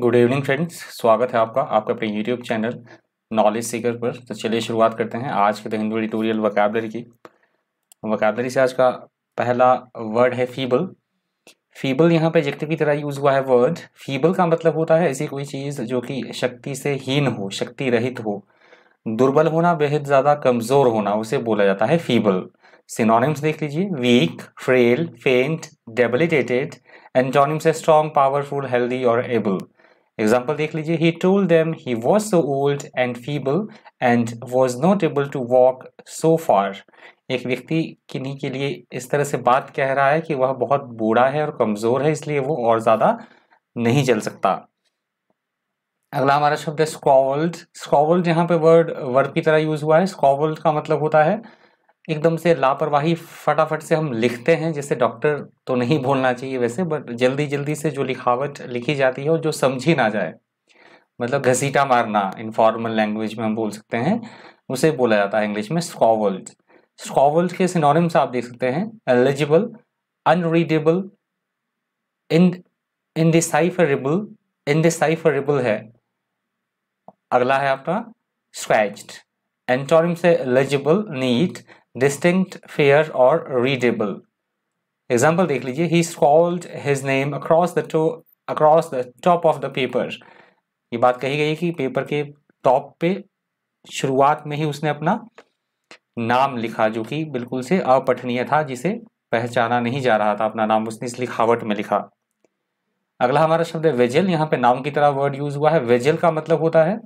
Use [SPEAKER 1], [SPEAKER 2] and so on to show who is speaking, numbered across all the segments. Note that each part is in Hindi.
[SPEAKER 1] गुड इवनिंग फ्रेंड्स स्वागत है आपका आपका अपने यूट्यूब चैनल नॉलेज सीकर पर तो चलिए शुरुआत करते हैं आज के द हिंदू एडिटोरियल की वकाबलरी से आज का पहला वर्ड है फीबल फीबल यहाँ पे जितने की तरह यूज़ हुआ है वर्ड फीबल का मतलब होता है ऐसी कोई चीज़ जो कि शक्ति से हीन हो शक्ति रहित हो दुर्बल होना बेहद ज़्यादा कमज़ोर होना उसे बोला जाता है फीबल सिनोनिम्स देख लीजिए weak frail faint debilitated antonyms है स्ट्रॉन्ग पावरफुल हेल्दी और एबल एग्जाम्पल देख लीजिए he told them he was so old and feeble and was not able to walk so far एक व्यक्ति किन्हीं के लिए इस तरह से बात कह रहा है कि वह बहुत बूढ़ा है और कमज़ोर है इसलिए वो और ज़्यादा नहीं चल सकता अगला हमारा शब्द है स्कॉवल्ड स्कॉवल्ड यहाँ पे वर्ड वर्ड की तरह यूज़ हुआ है स्कॉवल्ड का मतलब होता है एकदम से लापरवाही फटाफट से हम लिखते हैं जैसे डॉक्टर तो नहीं बोलना चाहिए वैसे बट जल्दी जल्दी से जो लिखावट लिखी जाती है और जो समझी ना जाए मतलब घसीटा मारना इनफॉर्मल लैंग्वेज में हम बोल सकते हैं उसे बोला जाता है इंग्लिश में स्कॉवल्ड स्कॉवल्ड के सिनोनिम्स आप देख सकते हैं illegible unreadable in indecipherable indecipherable है अगला है आपका स्क्रैच्ड एंटोरिम से एलिजिबल नीट डिस्टिंक्ट फेयर और रीडेबल एग्जाम्पल देख लीजिए he scrawled his name across the to across the top of the paper ये बात कही गई कि पेपर के टॉप पे शुरुआत में ही उसने अपना नाम लिखा जो कि बिल्कुल से अपठनीय था जिसे पहचाना नहीं जा रहा था अपना नाम उसने इस लिखावट में लिखा अगला हमारा शब्द है वेजल यहाँ पे नाम की तरह वर्ड यूज हुआ है वेजल का मतलब होता है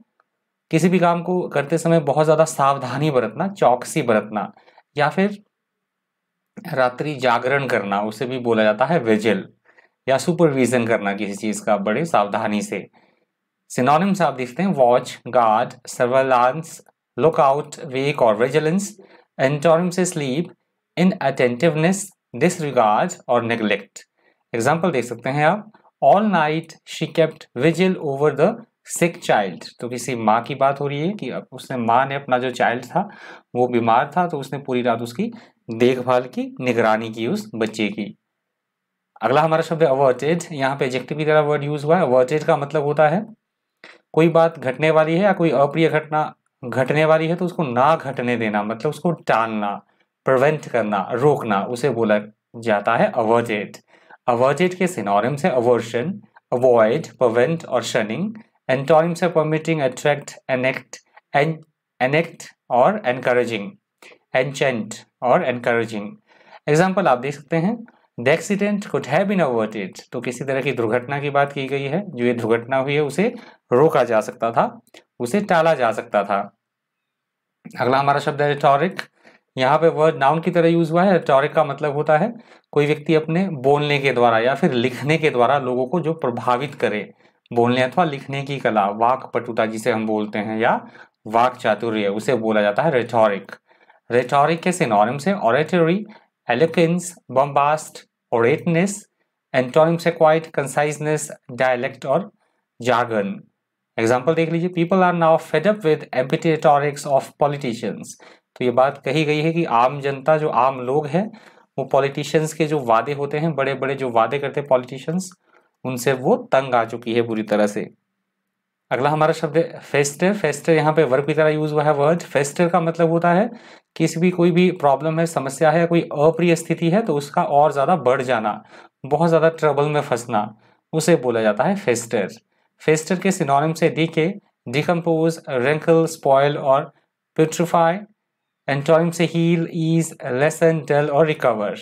[SPEAKER 1] किसी भी काम को करते समय बहुत ज़्यादा सावधानी बरतना चौकसी बरतना या फिर रात्रि जागरण करना उसे भी बोला जाता है विजिल या सुपरविजन करना किसी चीज़ का बड़े सावधानी से सिनोनिम्स आप देखते हैं watch guard surveillance lookout wake और विजिलेंस एंटोनिम से स्लीप इन अटेंटिवनेस डिसरिगार्ड और निगलेक्ट एग्जाम्पल देख सकते हैं आप all night she kept vigil over the sick child तो किसी माँ की बात हो रही है कि उसने माँ ने अपना जो चाइल्ड था वो बीमार था तो उसने पूरी रात उसकी देखभाल की निगरानी की उस बच्चे की अगला हमारा शब्द है अवर्टेड यहाँ पे एजेक्टिव की तरह वर्ड यूज हुआ है अवर्टेड का मतलब होता है कोई बात घटने वाली है या कोई अप्रिय घटना घटने वाली है तो उसको ना घटने देना मतलब उसको टालना प्रिवेंट करना रोकना उसे बोला जाता है अवर्टेड अवर्टेड के सिनोरिम्स है अवर्शन अवॉइड प्रवेंट और shunning and terms are permitting, attract, enact, en enact or encouraging, enchant or encouraging. Example आप देख सकते हैं the accident could have been averted तो किसी तरह की दुर्घटना की बात की गई है जो ये दुर्घटना हुई है उसे रोका जा सकता था उसे टाला जा सकता था अगला हमारा शब्द है रिटोरिक यहाँ पे वर्ड नाउन की तरह यूज हुआ है रेटोरिक का मतलब होता है कोई व्यक्ति अपने बोलने के द्वारा या फिर लिखने के द्वारा लोगों को जो प्रभावित करे बोलने अथवा लिखने की कला वाक पटुता जिसे हम बोलते हैं या वाक चातुर्य उसे बोला जाता है रेटोरिक रेटोरिक के सिनोनिम से oratory eloquence bombast ornateness antonym से क्वाइट कंसाइजनेस डायलेक्ट और जागन एग्जाम्पल देख लीजिए people are now fed up with empty rhetorics of politicians तो ये बात कही गई है कि आम जनता जो आम लोग हैं वो पॉलिटिशियंस के जो वादे होते हैं बड़े बड़े जो वादे करते हैं पॉलिटिशियंस उनसे वो तंग आ चुकी है बुरी तरह से अगला हमारा शब्द है फेस्टर फेस्टर यहाँ पे वर्ग की तरह यूज हुआ है वर्ड फेस्टर का मतलब होता है किसी भी कोई भी प्रॉब्लम है समस्या है कोई अप्रिय स्थिति है तो उसका और ज़्यादा बढ़ जाना बहुत ज़्यादा ट्रबल में फंसना उसे बोला जाता है फेस्टर फेस्टर के सिनोनिम से डी के डिकम्पोज रेंकल स्पॉयल और पिट्रीफाई एंटोनिम से हील ईज लेसन डल और रिकवर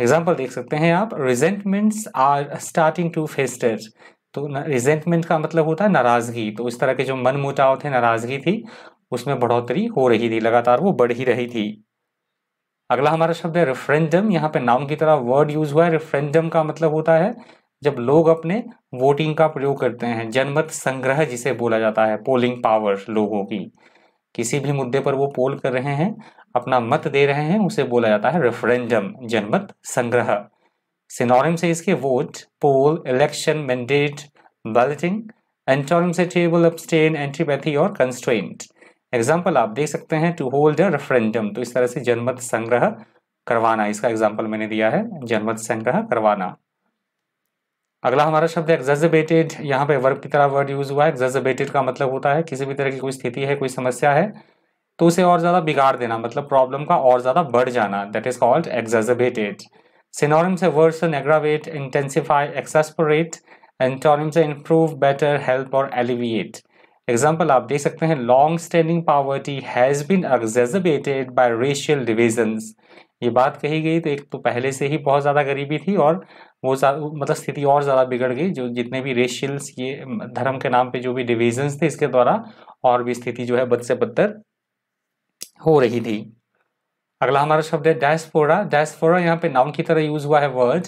[SPEAKER 1] एग्जाम्पल देख सकते हैं आप resentments are starting to fester तो रिजेंटमेंट का मतलब होता है नाराज़गी तो इस तरह के जो मन मुटाव थे नाराज़गी थी उसमें बढ़ोतरी हो रही थी लगातार वो बढ़ ही रही थी अगला हमारा शब्द है रेफरेंडम यहाँ पे नाउन की तरह वर्ड यूज हुआ है रेफरेंडम का मतलब होता है जब लोग अपने वोटिंग का प्रयोग करते हैं जनमत संग्रह जिसे बोला जाता है पोलिंग पावर लोगों की किसी भी मुद्दे पर वो पोल कर रहे हैं अपना मत दे रहे हैं उसे बोला जाता है रेफरेंडम जनमत संग्रह सिनोनिम से इसके vote poll election mandate balloting antonym से टेबल अपस्टेन एंटीपैथी और कंस्ट्रेंट एग्जाम्पल आप देख सकते हैं टू होल्ड अ रेफरेंडम तो इस तरह से जनमत संग्रह करवाना इसका एग्जाम्पल मैंने दिया है जनमत संग्रह करवाना अगला हमारा शब्द है एग्जेजबेटेड यहाँ पे वर्ब की तरह वर्ड यूज हुआ है एग्जेजबेटेड का मतलब होता है किसी भी तरह की कोई स्थिति है कोई समस्या है तो उसे और ज़्यादा बिगाड़ देना मतलब प्रॉब्लम का और ज़्यादा बढ़ जाना that is called exacerbated synonym से worsen aggravate intensify exasperate antonym से इम्प्रूव बेटर हेल्प और एलिविएट एग्जाम्पल आप देख सकते हैं long standing poverty has been exacerbated by racial divisions ये बात कही गई तो एक तो पहले से ही बहुत ज़्यादा गरीबी थी और वो मतलब स्थिति और ज़्यादा बिगड़ गई जो जितने भी रेशियल्स ये धर्म के नाम पे जो भी डिविजन्स थे इसके द्वारा और भी स्थिति जो है बद से बदतर हो रही थी अगला हमारा शब्द है डायस्पोरा डायस्पोरा यहाँ पे नाउन की तरह यूज हुआ है वर्ड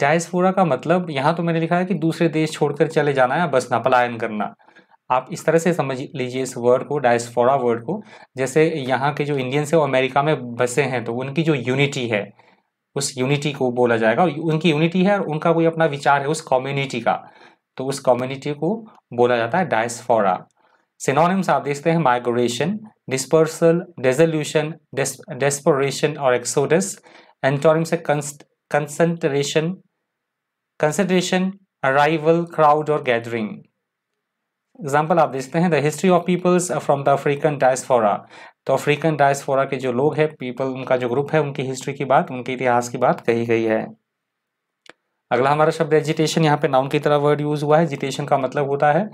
[SPEAKER 1] डायस्पोरा का मतलब यहाँ तो मैंने लिखा है कि दूसरे देश छोड़कर चले जाना या बसना पलायन करना आप इस तरह से समझ लीजिए इस वर्ड को डायस्पोरा वर्ड को जैसे यहाँ के जो इंडियंस है वो अमेरिका में बसे हैं तो उनकी जो यूनिटी है उस यूनिटी को बोला जाएगा उनकी यूनिटी है और उनका कोई अपना विचार है उस कम्युनिटी का तो उस कम्युनिटी को बोला जाता है डायस्फोरा सिनोनिम्स आप देखते हैं माइग्रेशन डिस्पर्सल डेजोल्यूशन डेस्पोरेशन और एक्सोडस एंटोनिम्स है कंसंट्रेशन कंसंट्रेशन अराइवल क्राउड और गैदरिंग एग्जाम्पल आप देखते हैं the history of peoples from the African diaspora तो अफ्रीकन डायस्फोरा के जो लोग हैं पीपल उनका जो ग्रुप है उनकी हिस्ट्री की बात उनके इतिहास की बात कही गई है अगला हमारा शब्द एजिटेशन यहाँ पे नाउन की तरह वर्ड यूज हुआ है एजिटेशन का मतलब होता है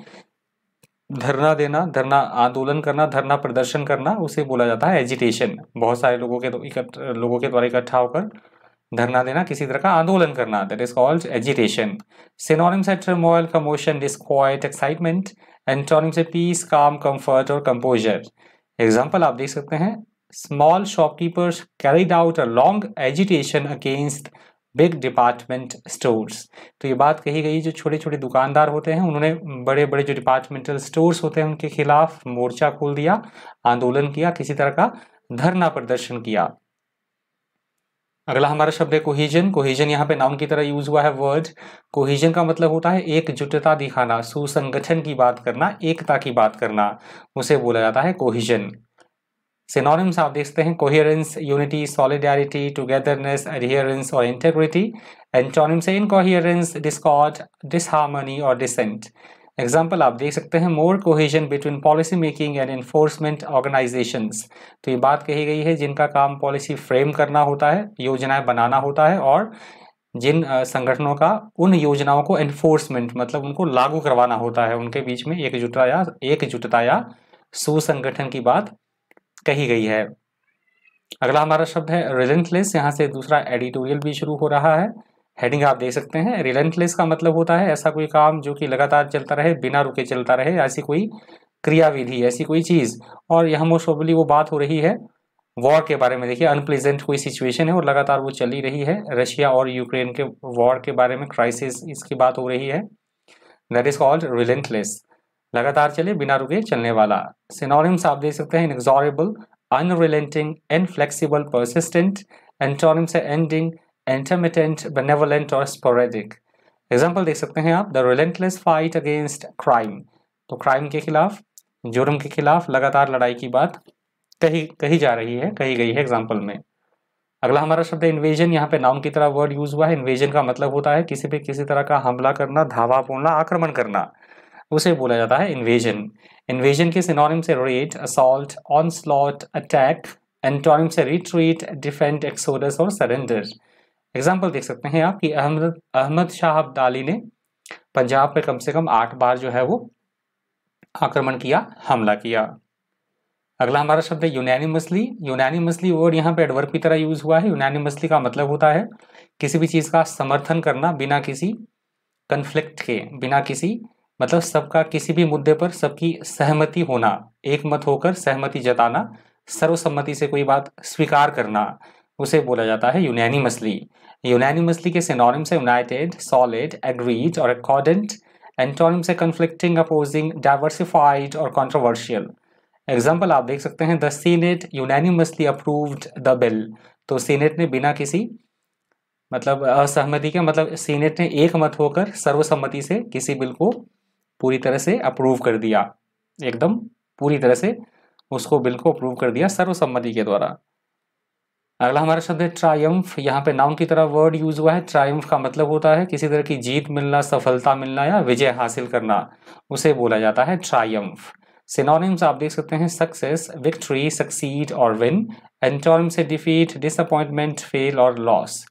[SPEAKER 1] धरना देना धरना आंदोलन करना धरना प्रदर्शन करना उसे बोला जाता है एजिटेशन बहुत सारे लोगों के तो, लोगों के द्वारा इकट्ठा होकर धरना देना किसी तरह का आंदोलन करना that is called agitation synonyms है turmoil commotion disquiet excitement antonyms है पीस काम कंफर्ट और कंपोजर एग्जाम्पल आप देख सकते हैं small shopkeepers carried out a long agitation against big department stores तो ये बात कही गई जो छोटे छोटे दुकानदार होते हैं उन्होंने बड़े बड़े जो डिपार्टमेंटल स्टोर्स होते हैं उनके खिलाफ मोर्चा खोल दिया आंदोलन किया किसी तरह का धरना प्रदर्शन किया अगला हमारा शब्द है कोहिजन कोहिजन यहाँ पे नाउन की तरह यूज हुआ है वर्ड कोहिजन का मतलब होता है एकजुटता दिखाना सुसंगठन की बात करना एकता की बात करना उसे बोला जाता है कोहिजन सिनोनिम्स आप देखते हैं coherence unity solidarity togetherness adherence और इंटेग्रिटी एंटोनिम्स है इनकोहियरेंस डिस्कॉर्ड डिसहार्मनी और डिसेंट एग्जाम्पल आप देख सकते हैं more cohesion between policy making and enforcement organization तो ये बात कही गई है जिनका काम पॉलिसी फ्रेम करना होता है योजनाएं बनाना होता है और जिन संगठनों का उन योजनाओं को एनफोर्समेंट मतलब उनको लागू करवाना होता है उनके बीच में एकजुटता या एकजुटता या सुसंगठन की बात कही गई है अगला हमारा शब्द है रिलेंटलेस यहाँ से दूसरा एडिटोरियल भी शुरू हो रहा है हेडिंग आप देख सकते हैं रिलेंटलेस का मतलब होता है ऐसा कोई काम जो कि लगातार चलता रहे बिना रुके चलता रहे ऐसी कोई क्रियाविधि ऐसी कोई चीज़ और यहाँ मोस्टली वो बात हो रही है वॉर के बारे में देखिए अनप्लेजेंट कोई सिचुएशन है और लगातार वो चली रही है रशिया और यूक्रेन के वॉर के बारे में क्राइसिस इसकी बात हो रही है दैट इज़ कॉल्ड रिलेंटलेस लगातार चले बिना रुके चलने वाला सिनोनिम्स आप देख सकते हैं inexorable unrelenting inflexible persistent antonyms है एंडिंग इंटरमिटेंट बेनेवलेंट और स्पोरेडिक एग्जाम्पल देख सकते हैं आप the relentless fight against crime तो क्राइम के खिलाफ जुर्म के खिलाफ लगातार लड़ाई की बात कही कही जा रही है कही गई है एग्जाम्पल में अगला हमारा शब्द है इन्वेजन यहाँ पे नाउन की तरह वर्ड यूज हुआ है इन्वेजन का मतलब होता है किसी पे किसी तरह का हमला करना धावा बोलना आक्रमण करना उसे बोला जाता है इन्वेजन इन्वेजन के सिनोनिम से raid assault onslaught attack antonym से रिट्रीट डिफेंड एक्सोडस और सरेंडर एग्जाम्पल देख सकते हैं आप कि अहमद अहमद शाह अब्दाली ने पंजाब पर कम से कम आठ बार जो है वो आक्रमण किया हमला किया अगला हमारा शब्द है यूनानिमसली यूनानिमसली वर्ड यहाँ पे एडवर्ब की तरह यूज हुआ है यूनानिमसली का मतलब होता है किसी भी चीज़ का समर्थन करना बिना किसी कन्फ्लिक्ट के बिना किसी मतलब सबका किसी भी मुद्दे पर सबकी सहमति होना एक मत होकर सहमति जताना सर्वसम्मति से कोई बात स्वीकार करना उसे बोला जाता है यूनानी यूनैनिमसली के सिनोनिम्स है यूनाइटेड सॉलिड एग्रीड और अकॉर्डेंट एंटोनिम से कन्फ्लिक्टिंग अपोजिंग डाइवर्सिफाइड और कॉन्ट्रोवर्शियल एग्जाम्पल आप देख सकते हैं the senate unanimously approved the bill तो सीनेट ने बिना किसी मतलब असहमति के मतलब सीनेट ने एक मत होकर सर्वसम्मति से किसी बिल को पूरी तरह से अप्रूव कर दिया एकदम पूरी तरह से उसको बिल को अप्रूव कर दिया सर्वसम्मति के द्वारा अगला हमारा शब्द है ट्रायम्फ यहाँ पे नाउन की तरह वर्ड यूज हुआ है ट्रायम्फ का मतलब होता है किसी तरह की जीत मिलना सफलता मिलना या विजय हासिल करना उसे बोला जाता है ट्रायम्फ सिनोनिम्स आप देख सकते हैं सक्सेस विक्ट्री सक्सीड और विन एंटोनिम से डिफीट डिसअपॉइंटमेंट फेल और लॉस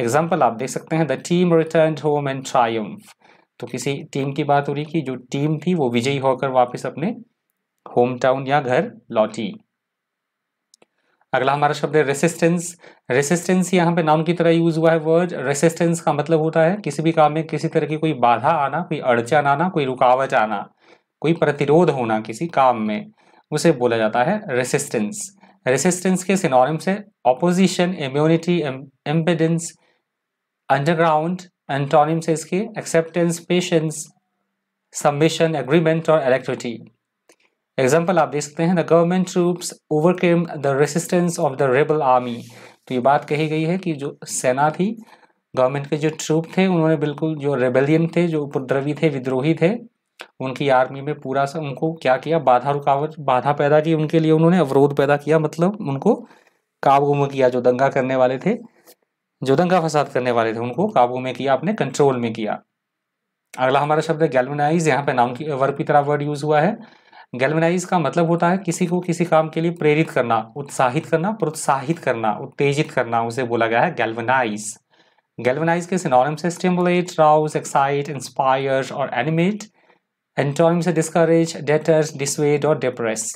[SPEAKER 1] एग्जाम्पल आप देख सकते हैं the team return home and triumph तो किसी टीम की बात हो रही कि जो टीम थी वो विजयी होकर वापस अपने होम टाउन या घर लौटी अगला हमारा शब्द है रेसिस्टेंस रेसिस्टेंस यहाँ पे नाम की तरह यूज हुआ है वर्ड रेसिस्टेंस का मतलब होता है किसी भी काम में किसी तरह की कोई बाधा आना कोई अड़चन आना कोई रुकावट आना कोई प्रतिरोध होना किसी काम में उसे बोला जाता है रेसिस्टेंस रेसिस्टेंस के सिनोनिम्स है opposition immunity impedance underground antonyms से इसकी एक्सेप्टेंस पेशेंस सबमिशन एग्रीमेंट और एलेक्ट्रिटी एग्जाम्पल आप देख सकते हैं the government troops overcame the resistance of the rebel army तो ये बात कही गई है कि जो सेना थी गवर्नमेंट के जो ट्रूप थे उन्होंने बिल्कुल जो रेबेलियन थे जो उपद्रवी थे विद्रोही थे उनकी आर्मी में पूरा सा उनको क्या किया बाधा रुकावट बाधा पैदा की उनके लिए उन्होंने अवरोध पैदा किया मतलब उनको काबू में किया जो दंगा करने वाले थे जो दंगा फसाद करने वाले थे उनको काबू में किया अपने कंट्रोल में किया अगला हमारा शब्द है गैल्वनाइज यहाँ पे नाम की वर्ग की तरह वर्ड यूज़ हुआ है गैल्वनाइज का मतलब होता है किसी को किसी काम के लिए प्रेरित करना उत्साहित करना प्रोत्साहित करना उत्तेजित करना उसे बोला गया है गैल्वनाइज गैल्वनाइज के सिनोनिम्स से स्टिमुलेट राउज एक्साइट इंस्पायर और एनिमेट एंटोनिम से डिस्करेज डेटर्स डिसवेड और डिप्रेस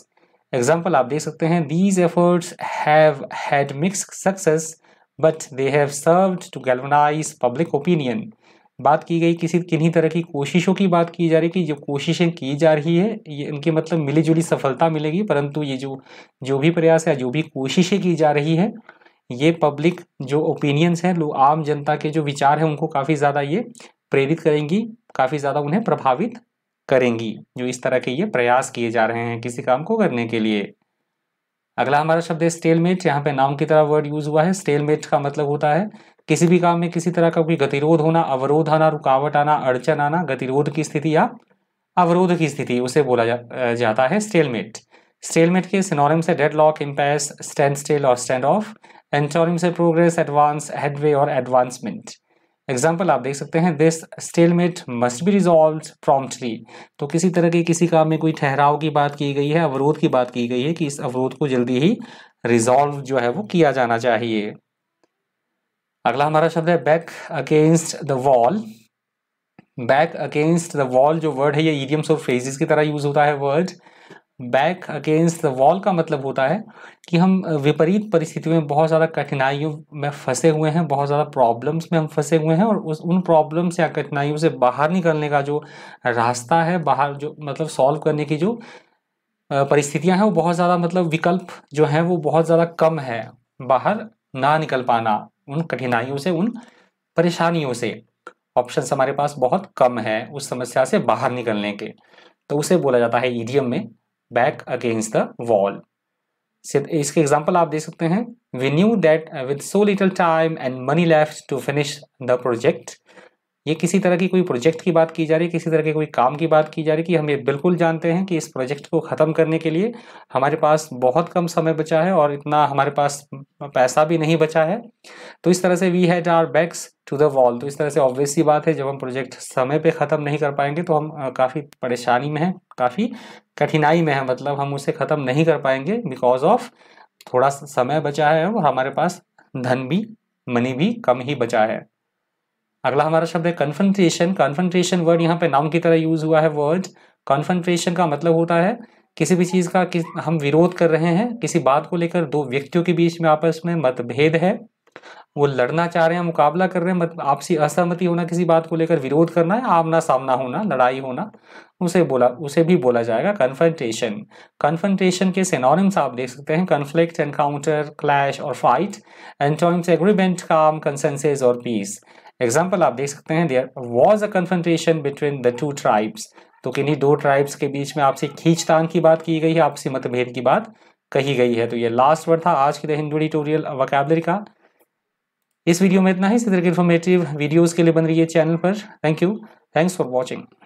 [SPEAKER 1] एग्जाम्पल आप देख सकते हैं these efforts have had mix success but they have serve to galvanize public opinion बात की गई किसी किन्हीं तरह की कोशिशों की बात की जा रही है कि जो कोशिशें की जा रही है ये इनके मतलब मिली जुली सफलता मिलेगी परंतु ये जो जो भी प्रयास है जो भी कोशिशें की जा रही है ये पब्लिक जो ओपिनियंस हैं लोग आम जनता के जो विचार हैं उनको काफ़ी ज़्यादा ये प्रेरित करेंगी काफ़ी ज़्यादा उन्हें प्रभावित करेंगी जो इस तरह के ये प्रयास किए जा रहे हैं किसी काम को करने के लिए अगला हमारा शब्द है स्टेलमेट यहाँ पे नाम की तरह वर्ड यूज हुआ है स्टेलमेट का मतलब होता है किसी भी काम में किसी तरह का कोई गतिरोध होना अवरोध आना रुकावट आना अड़चन आना गतिरोध की स्थिति या अवरोध की स्थिति उसे बोला जा, जाता है स्टेलमेट स्टेलमेट के सिनोनिम्स से deadlock impasse standstill और स्टैंड ऑफ एंटोरिम से प्रोग्रेस एडवांस हेडवे और एडवांसमेंट एग्जाम्पल आप देख सकते हैं this stalemate must be resolve promptly तो किसी तरह के किसी काम में कोई ठहराव की बात की गई है अवरोध की बात की गई है कि इस अवरोध को जल्दी ही रिजॉल्व जो है वो किया जाना चाहिए अगला हमारा शब्द है back against the wall back against the wall जो वर्ड है ये ईडियम्स और फ्रेजेस की तरह यूज होता है word back against the wall का मतलब होता है कि हम विपरीत परिस्थितियों में बहुत ज़्यादा कठिनाइयों में फंसे हुए हैं बहुत ज़्यादा प्रॉब्लम्स में हम फंसे हुए हैं और उस उन प्रॉब्लम्स या कठिनाइयों से बाहर निकलने का जो रास्ता है बाहर जो मतलब सॉल्व करने की जो परिस्थितियां हैं वो बहुत ज़्यादा मतलब विकल्प जो हैं वो बहुत ज़्यादा कम है बाहर ना निकल पाना उन कठिनाइयों से उन परेशानियों से ऑप्शन हमारे पास बहुत कम है उस समस्या से बाहर निकलने के तो उसे बोला जाता है ईडीएम e में बैक अगेंस्ट द वॉल इसके एग्जाम्पल आप देख सकते हैं we knew that with so little time and money left to finish the project ये किसी तरह की कोई प्रोजेक्ट की बात की जा रही है किसी तरह के कोई काम की बात की जा रही है कि हम ये बिल्कुल जानते हैं कि इस प्रोजेक्ट को ख़त्म करने के लिए हमारे पास बहुत कम समय बचा है और इतना हमारे पास पैसा भी नहीं बचा है तो इस तरह से we had our backs to the wall तो इस तरह से ऑब्वियस ही बात है जब हम प्रोजेक्ट समय पर ख़त्म नहीं कर पाएंगे तो हम काफ़ी परेशानी में हैं काफ़ी कठिनाई में है मतलब हम उसे ख़त्म नहीं कर पाएंगे बिकॉज ऑफ थोड़ा समय बचा है और हमारे पास धन भी मनी भी कम ही बचा है अगला हमारा शब्द है कन्फंट्रेशन कन्फंट्रेशन वर्ड यहाँ पे नाउन की तरह यूज़ हुआ है वर्ड कन्फंट्रेशन का मतलब होता है किसी भी चीज़ का कि हम विरोध कर रहे हैं किसी बात को लेकर दो व्यक्तियों के बीच में आपस में मतभेद है वो लड़ना चाह रहे हैं मुकाबला कर रहे हैं मतलब आपसी असहमति होना किसी बात को लेकर विरोध करना है आमना सामना होना लड़ाई होना उसे बोला उसे भी बोला जाएगा कन्फ्रंटेशन कन्फ्रंटेशन के सिनोनिम्स आप देख सकते हैं कन्फ्लिक्ट एनकाउंटर क्लैश और fight antonyms agreement calm consensus और पीस एग्जाम्पल आप देख सकते हैं there was a confrontation between the two tribes तो किन्हीं दो ट्राइब्स के बीच में आपसे खींचतान की बात की गई है आपसे मतभेद की बात कही गई है तो ये लास्ट वर्ड था आज के द हिंदू एडिटोरियल वकैबलरी का इस वीडियो में इतना ही इसी तरह के इन्फॉर्मेटिव वीडियोज़ के लिए बन रही है चैनल पर thank you thanks for watching